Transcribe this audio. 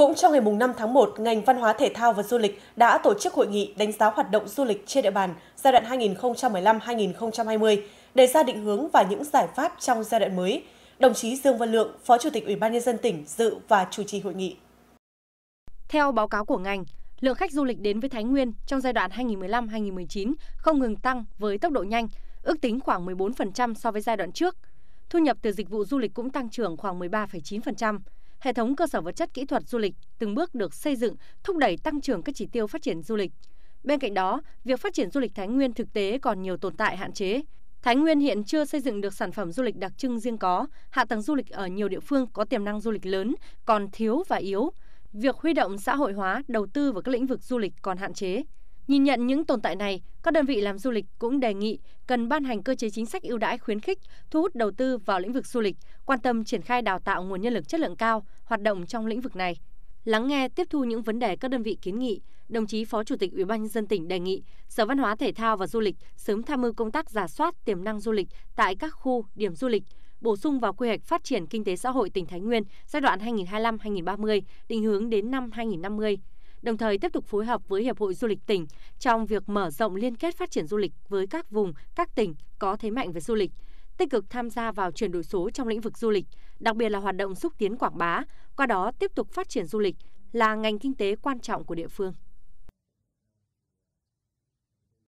Cũng trong ngày 5 tháng 1, ngành văn hóa thể thao và du lịch đã tổ chức hội nghị đánh giá hoạt động du lịch trên địa bàn giai đoạn 2015-2020, đề ra định hướng và những giải pháp trong giai đoạn mới. Đồng chí Dương Văn Lượng, Phó Chủ tịch Ủy ban nhân dân tỉnh dự và chủ trì hội nghị. Theo báo cáo của ngành, lượng khách du lịch đến với Thái Nguyên trong giai đoạn 2015-2019 không ngừng tăng với tốc độ nhanh, ước tính khoảng 14% so với giai đoạn trước. Thu nhập từ dịch vụ du lịch cũng tăng trưởng khoảng 13,9% hệ thống cơ sở vật chất kỹ thuật du lịch từng bước được xây dựng, thúc đẩy tăng trưởng các chỉ tiêu phát triển du lịch. Bên cạnh đó, việc phát triển du lịch Thái Nguyên thực tế còn nhiều tồn tại hạn chế. Thái Nguyên hiện chưa xây dựng được sản phẩm du lịch đặc trưng riêng có, hạ tầng du lịch ở nhiều địa phương có tiềm năng du lịch lớn còn thiếu và yếu. Việc huy động xã hội hóa, đầu tư vào các lĩnh vực du lịch còn hạn chế. Nhìn nhận những tồn tại này, các đơn vị làm du lịch cũng đề nghị cần ban hành cơ chế chính sách ưu đãi khuyến khích, thu hút đầu tư vào lĩnh vực du lịch, quan tâm triển khai đào tạo nguồn nhân lực chất lượng cao hoạt động trong lĩnh vực này. Lắng nghe, tiếp thu những vấn đề các đơn vị kiến nghị, đồng chí Phó Chủ tịch Ủy ban nhân dân tỉnh đề nghị Sở Văn hóa Thể thao và Du lịch sớm tham mưu công tác giả soát tiềm năng du lịch tại các khu điểm du lịch, bổ sung vào quy hoạch phát triển kinh tế xã hội tỉnh Thái Nguyên giai đoạn 2025-2030, định hướng đến năm 2050 đồng thời tiếp tục phối hợp với Hiệp hội Du lịch tỉnh trong việc mở rộng liên kết phát triển du lịch với các vùng, các tỉnh có thế mạnh về du lịch, tích cực tham gia vào chuyển đổi số trong lĩnh vực du lịch, đặc biệt là hoạt động xúc tiến quảng bá, qua đó tiếp tục phát triển du lịch là ngành kinh tế quan trọng của địa phương.